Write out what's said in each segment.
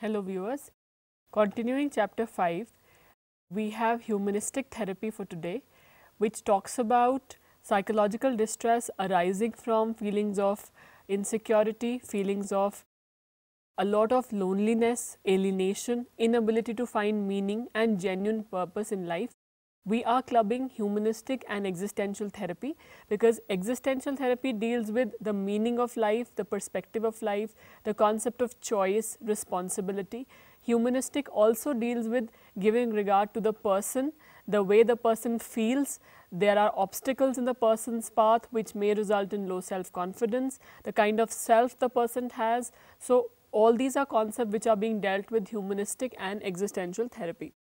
Hello viewers, continuing chapter 5, we have humanistic therapy for today which talks about psychological distress arising from feelings of insecurity, feelings of a lot of loneliness, alienation, inability to find meaning and genuine purpose in life we are clubbing humanistic and existential therapy because existential therapy deals with the meaning of life, the perspective of life, the concept of choice, responsibility. Humanistic also deals with giving regard to the person, the way the person feels. There are obstacles in the person's path which may result in low self-confidence, the kind of self the person has. So all these are concepts which are being dealt with humanistic and existential therapy.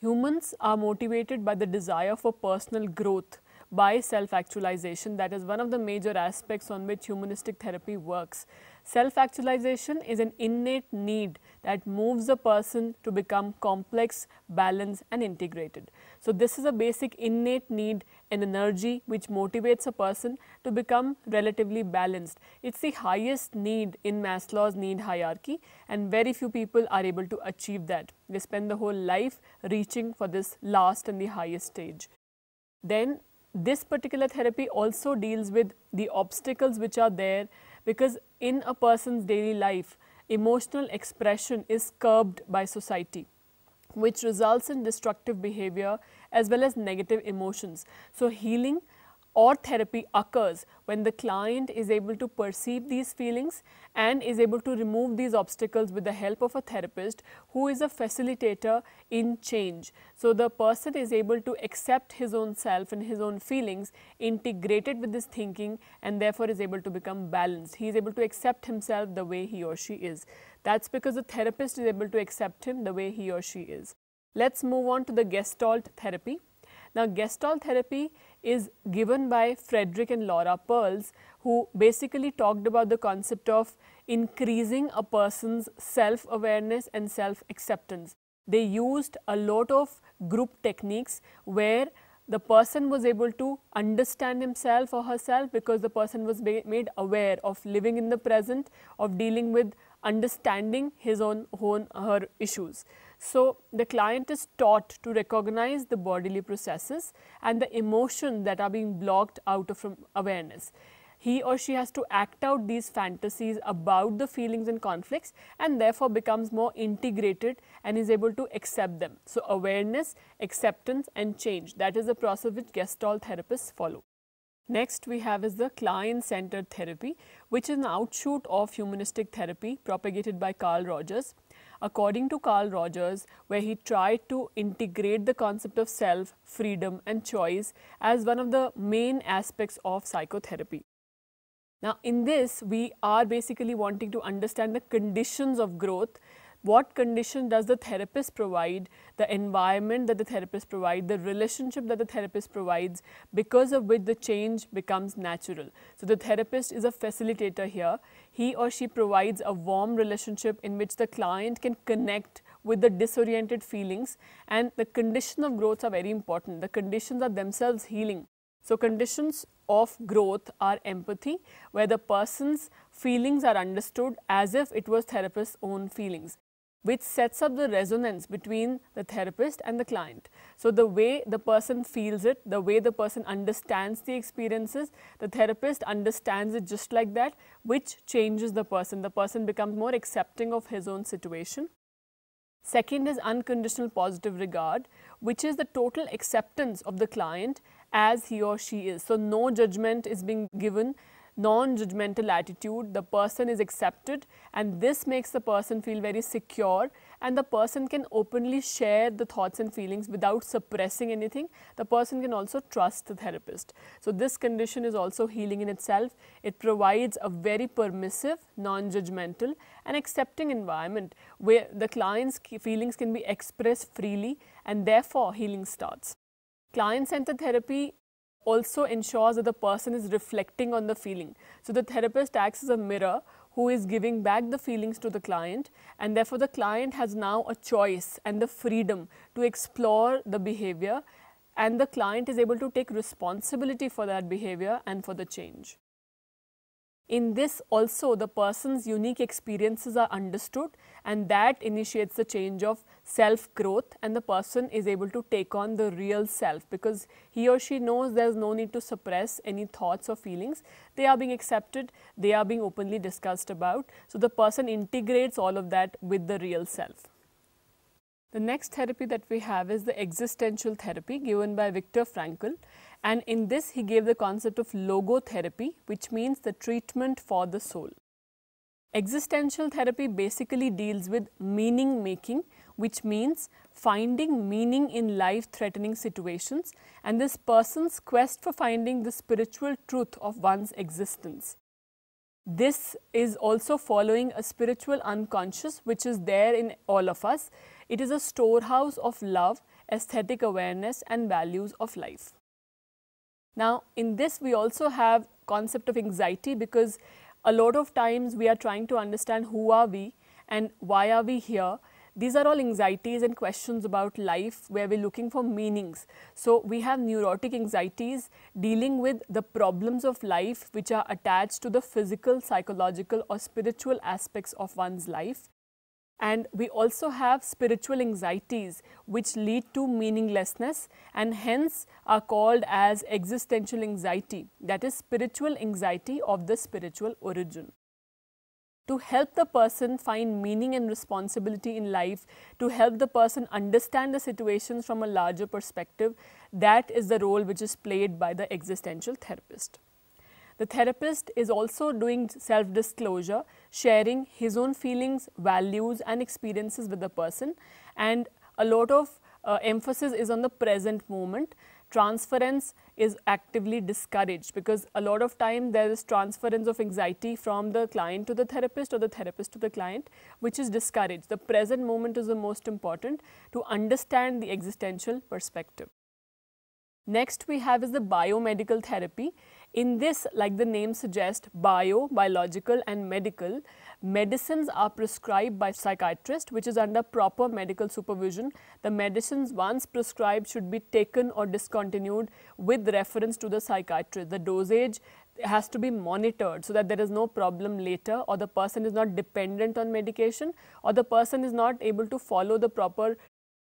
Humans are motivated by the desire for personal growth by self actualization. That is one of the major aspects on which humanistic therapy works. Self actualization is an innate need that moves a person to become complex, balanced, and integrated. So, this is a basic innate need and energy which motivates a person to become relatively balanced. It's the highest need in Maslow's need hierarchy, and very few people are able to achieve that. They spend the whole life reaching for this last and the highest stage. Then this particular therapy also deals with the obstacles which are there because in a person's daily life, emotional expression is curbed by society which results in destructive behavior as well as negative emotions. So, healing or therapy occurs when the client is able to perceive these feelings and is able to remove these obstacles with the help of a therapist who is a facilitator in change. So, the person is able to accept his own self and his own feelings integrated with this thinking and therefore is able to become balanced. He is able to accept himself the way he or she is. That's because the therapist is able to accept him the way he or she is. Let's move on to the Gestalt therapy. Now, Gestalt therapy is given by Frederick and Laura Pearls who basically talked about the concept of increasing a person's self-awareness and self-acceptance. They used a lot of group techniques where the person was able to understand himself or herself because the person was made aware of living in the present, of dealing with understanding his own, own her issues. So, the client is taught to recognize the bodily processes and the emotion that are being blocked out of awareness. He or she has to act out these fantasies about the feelings and conflicts and therefore becomes more integrated and is able to accept them. So, awareness, acceptance and change that is the process which Gestalt therapists follow. Next we have is the client-centered therapy which is an outshoot of humanistic therapy propagated by Carl Rogers according to Carl Rogers, where he tried to integrate the concept of self, freedom, and choice as one of the main aspects of psychotherapy. Now, in this, we are basically wanting to understand the conditions of growth what condition does the therapist provide, the environment that the therapist provides, the relationship that the therapist provides, because of which the change becomes natural. So the therapist is a facilitator here. He or she provides a warm relationship in which the client can connect with the disoriented feelings and the condition of growth are very important. The conditions are themselves healing. So conditions of growth are empathy, where the person's feelings are understood as if it was therapist's own feelings which sets up the resonance between the therapist and the client. So, the way the person feels it, the way the person understands the experiences, the therapist understands it just like that, which changes the person. The person becomes more accepting of his own situation. Second is unconditional positive regard, which is the total acceptance of the client as he or she is. So, no judgment is being given, non-judgmental attitude, the person is accepted and this makes the person feel very secure and the person can openly share the thoughts and feelings without suppressing anything. The person can also trust the therapist. So this condition is also healing in itself. It provides a very permissive, non-judgmental and accepting environment where the client's feelings can be expressed freely and therefore healing starts. Client-centered therapy also ensures that the person is reflecting on the feeling. So the therapist acts as a mirror who is giving back the feelings to the client and therefore the client has now a choice and the freedom to explore the behavior and the client is able to take responsibility for that behavior and for the change. In this also the person's unique experiences are understood and that initiates the change of self growth and the person is able to take on the real self because he or she knows there is no need to suppress any thoughts or feelings. They are being accepted, they are being openly discussed about. So, the person integrates all of that with the real self. The next therapy that we have is the existential therapy given by Viktor Frankl and in this, he gave the concept of logotherapy, which means the treatment for the soul. Existential therapy basically deals with meaning making, which means finding meaning in life threatening situations and this person's quest for finding the spiritual truth of one's existence. This is also following a spiritual unconscious which is there in all of us. It is a storehouse of love, aesthetic awareness, and values of life. Now, in this we also have concept of anxiety because a lot of times we are trying to understand who are we and why are we here. These are all anxieties and questions about life where we're looking for meanings. So, we have neurotic anxieties dealing with the problems of life which are attached to the physical, psychological or spiritual aspects of one's life. And we also have spiritual anxieties which lead to meaninglessness and hence are called as existential anxiety, that is spiritual anxiety of the spiritual origin to help the person find meaning and responsibility in life, to help the person understand the situations from a larger perspective. That is the role which is played by the existential therapist. The therapist is also doing self disclosure, sharing his own feelings, values, and experiences with the person. And a lot of uh, emphasis is on the present moment. Transference is actively discouraged because a lot of time there is transference of anxiety from the client to the therapist or the therapist to the client, which is discouraged. The present moment is the most important to understand the existential perspective. Next we have is the biomedical therapy in this, like the name suggests, bio, biological and medical, medicines are prescribed by psychiatrist which is under proper medical supervision. The medicines once prescribed should be taken or discontinued with reference to the psychiatrist. The dosage has to be monitored so that there is no problem later or the person is not dependent on medication or the person is not able to follow the proper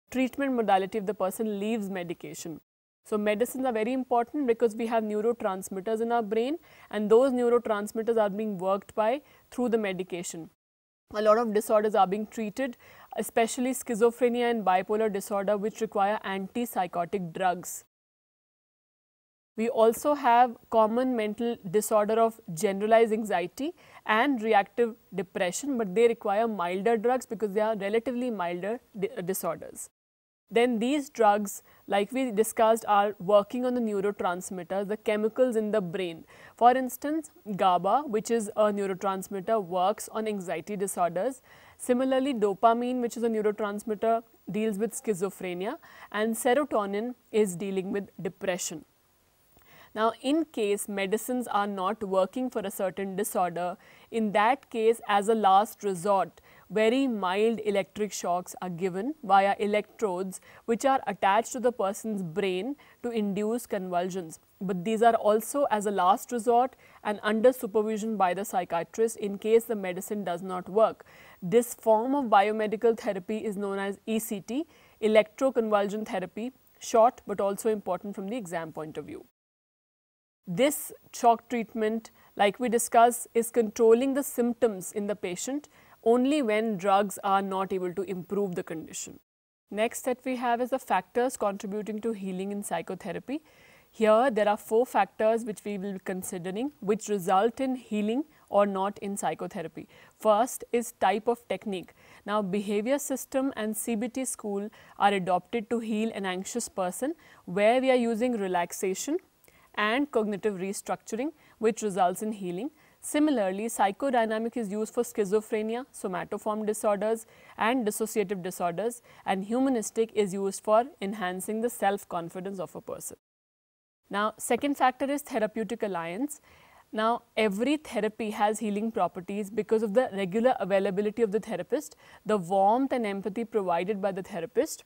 treatment modality if the person leaves medication. So medicines are very important because we have neurotransmitters in our brain and those neurotransmitters are being worked by through the medication. A lot of disorders are being treated, especially schizophrenia and bipolar disorder which require antipsychotic drugs. We also have common mental disorder of generalized anxiety and reactive depression but they require milder drugs because they are relatively milder disorders then these drugs like we discussed are working on the neurotransmitters, the chemicals in the brain. For instance, GABA which is a neurotransmitter works on anxiety disorders. Similarly, dopamine which is a neurotransmitter deals with schizophrenia and serotonin is dealing with depression. Now, in case medicines are not working for a certain disorder, in that case as a last resort, very mild electric shocks are given via electrodes which are attached to the person's brain to induce convulsions. But these are also as a last resort and under supervision by the psychiatrist in case the medicine does not work. This form of biomedical therapy is known as ECT, electroconvulsion therapy, short but also important from the exam point of view. This shock treatment, like we discussed, is controlling the symptoms in the patient only when drugs are not able to improve the condition. Next that we have is the factors contributing to healing in psychotherapy. Here there are four factors which we will be considering which result in healing or not in psychotherapy. First is type of technique. Now behavior system and CBT school are adopted to heal an anxious person where we are using relaxation and cognitive restructuring which results in healing. Similarly, psychodynamic is used for schizophrenia, somatoform disorders and dissociative disorders and humanistic is used for enhancing the self-confidence of a person. Now, second factor is therapeutic alliance. Now, every therapy has healing properties because of the regular availability of the therapist, the warmth and empathy provided by the therapist.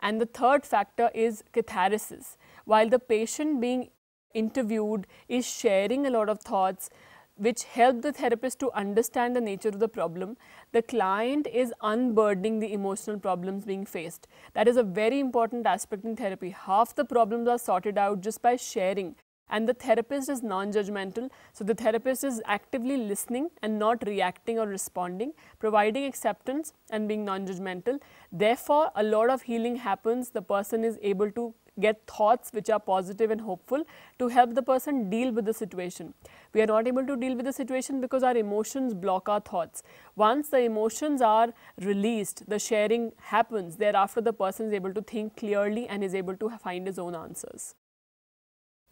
And the third factor is catharsis. While the patient being interviewed is sharing a lot of thoughts, which help the therapist to understand the nature of the problem, the client is unburdening the emotional problems being faced. That is a very important aspect in therapy. Half the problems are sorted out just by sharing and the therapist is non-judgmental. So the therapist is actively listening and not reacting or responding, providing acceptance and being non-judgmental. Therefore, a lot of healing happens. The person is able to get thoughts which are positive and hopeful to help the person deal with the situation. We are not able to deal with the situation because our emotions block our thoughts. Once the emotions are released, the sharing happens. Thereafter, the person is able to think clearly and is able to find his own answers.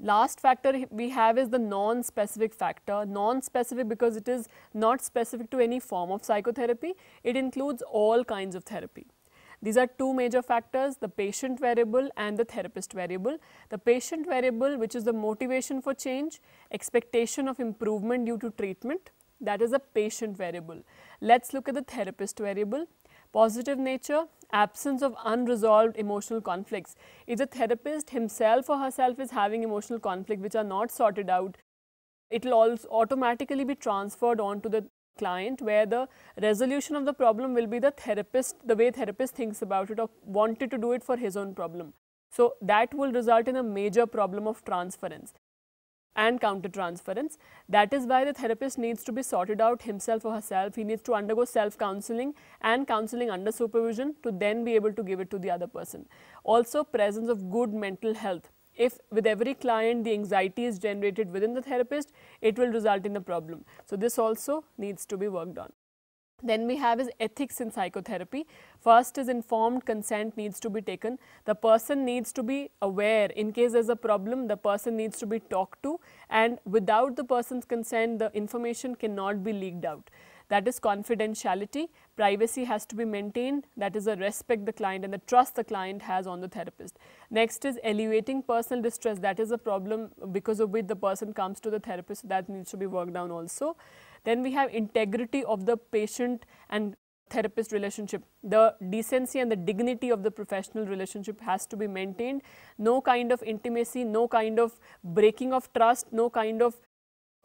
Last factor we have is the non-specific factor. Non-specific because it is not specific to any form of psychotherapy. It includes all kinds of therapy. These are two major factors, the patient variable and the therapist variable. The patient variable which is the motivation for change, expectation of improvement due to treatment, that is a patient variable. Let us look at the therapist variable. Positive nature, absence of unresolved emotional conflicts. If the therapist himself or herself is having emotional conflict which are not sorted out, it will also automatically be transferred onto the client where the resolution of the problem will be the therapist, the way therapist thinks about it or wanted to do it for his own problem. So that will result in a major problem of transference and countertransference. That is why the therapist needs to be sorted out himself or herself. He needs to undergo self-counseling and counseling under supervision to then be able to give it to the other person. Also presence of good mental health if with every client the anxiety is generated within the therapist, it will result in a problem. So, this also needs to be worked on. Then we have is ethics in psychotherapy. First is informed consent needs to be taken. The person needs to be aware in case there's a problem, the person needs to be talked to and without the person's consent, the information cannot be leaked out that is confidentiality. Privacy has to be maintained, that is the respect the client and the trust the client has on the therapist. Next is alleviating personal distress, that is a problem because of which the person comes to the therapist, that needs to be worked down also. Then we have integrity of the patient and therapist relationship. The decency and the dignity of the professional relationship has to be maintained. No kind of intimacy, no kind of breaking of trust, no kind of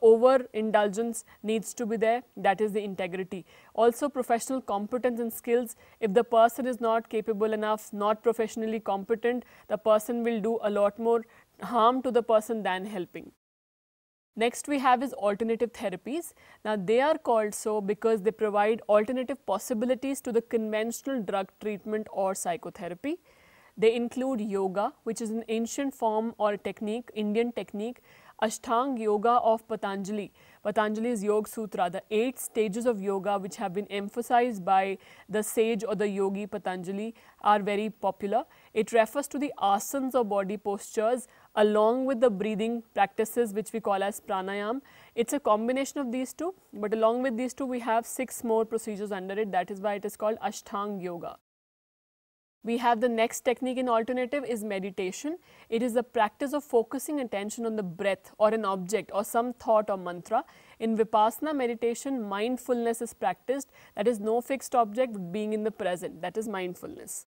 over indulgence needs to be there that is the integrity also professional competence and skills if the person is not capable enough not professionally competent the person will do a lot more harm to the person than helping next we have is alternative therapies now they are called so because they provide alternative possibilities to the conventional drug treatment or psychotherapy they include yoga which is an ancient form or technique indian technique Ashtang Yoga of Patanjali. Patanjali's Yoga Sutra, the eight stages of yoga which have been emphasized by the sage or the yogi Patanjali are very popular. It refers to the asanas or body postures along with the breathing practices which we call as pranayam. It's a combination of these two but along with these two we have six more procedures under it that is why it is called Ashtang Yoga. We have the next technique in alternative is meditation. It is the practice of focusing attention on the breath or an object or some thought or mantra. In Vipassana meditation, mindfulness is practiced. That is no fixed object, being in the present. That is mindfulness.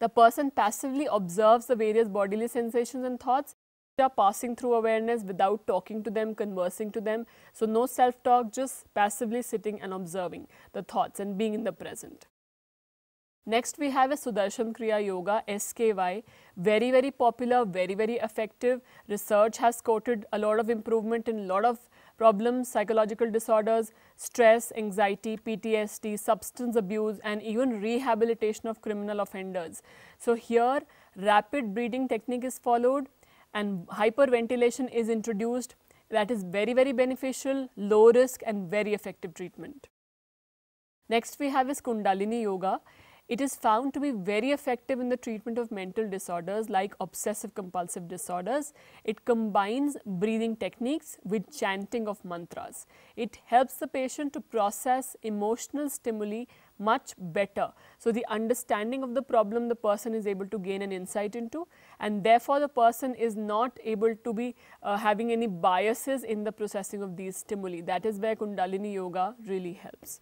The person passively observes the various bodily sensations and thoughts which are passing through awareness without talking to them, conversing to them. So no self-talk, just passively sitting and observing the thoughts and being in the present. Next we have a Sudarshan Kriya Yoga SKY, very very popular, very very effective. Research has quoted a lot of improvement in lot of problems, psychological disorders, stress, anxiety, PTSD, substance abuse and even rehabilitation of criminal offenders. So here rapid breathing technique is followed and hyperventilation is introduced that is very very beneficial, low risk and very effective treatment. Next we have is Kundalini Yoga. It is found to be very effective in the treatment of mental disorders like obsessive compulsive disorders. It combines breathing techniques with chanting of mantras. It helps the patient to process emotional stimuli much better. So, the understanding of the problem the person is able to gain an insight into and therefore, the person is not able to be uh, having any biases in the processing of these stimuli. That is where Kundalini Yoga really helps.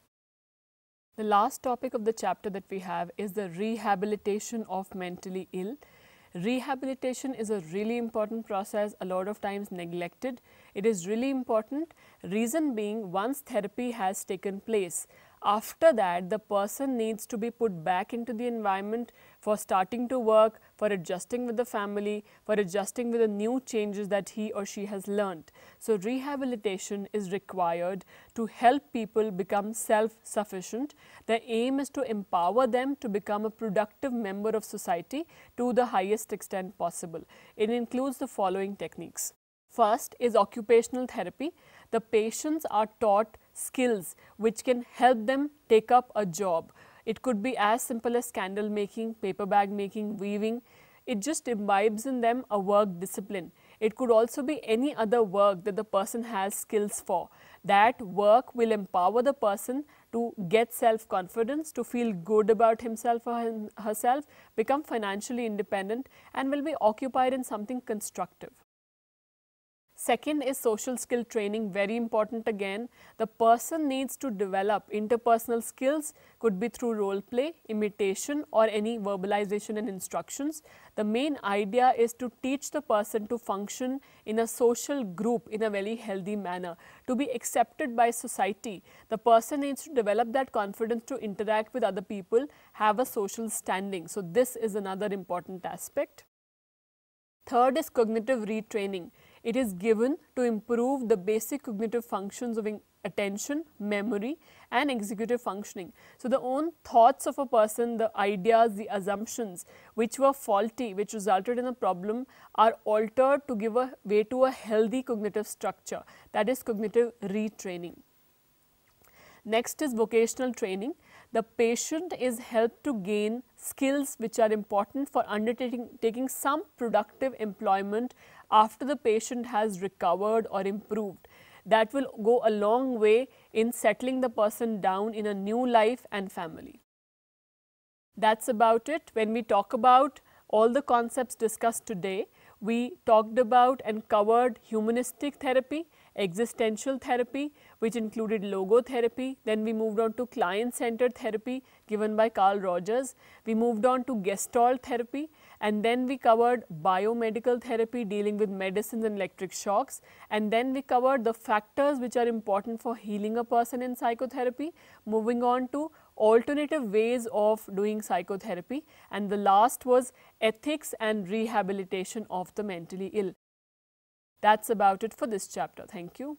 The last topic of the chapter that we have is the rehabilitation of mentally ill. Rehabilitation is a really important process, a lot of times neglected. It is really important, reason being once therapy has taken place, after that the person needs to be put back into the environment for starting to work, for adjusting with the family, for adjusting with the new changes that he or she has learned. So, rehabilitation is required to help people become self sufficient. The aim is to empower them to become a productive member of society to the highest extent possible. It includes the following techniques. First is occupational therapy. The patients are taught skills which can help them take up a job. It could be as simple as candle making, paper bag making, weaving. It just imbibes in them a work discipline. It could also be any other work that the person has skills for. That work will empower the person to get self-confidence, to feel good about himself or herself, become financially independent and will be occupied in something constructive. Second is social skill training, very important again. The person needs to develop interpersonal skills, could be through role play, imitation or any verbalization and instructions. The main idea is to teach the person to function in a social group in a very healthy manner, to be accepted by society. The person needs to develop that confidence to interact with other people, have a social standing. So, this is another important aspect. Third is cognitive retraining. It is given to improve the basic cognitive functions of attention, memory and executive functioning. So, the own thoughts of a person, the ideas, the assumptions which were faulty, which resulted in a problem are altered to give a way to a healthy cognitive structure that is cognitive retraining. Next is vocational training. The patient is helped to gain skills which are important for undertaking taking some productive employment after the patient has recovered or improved. That will go a long way in settling the person down in a new life and family. That's about it. When we talk about all the concepts discussed today, we talked about and covered humanistic therapy, existential therapy, which included logotherapy. Then we moved on to client-centered therapy given by Carl Rogers. We moved on to Gestalt therapy, and then we covered biomedical therapy dealing with medicines and electric shocks and then we covered the factors which are important for healing a person in psychotherapy moving on to alternative ways of doing psychotherapy and the last was ethics and rehabilitation of the mentally ill. That's about it for this chapter. Thank you.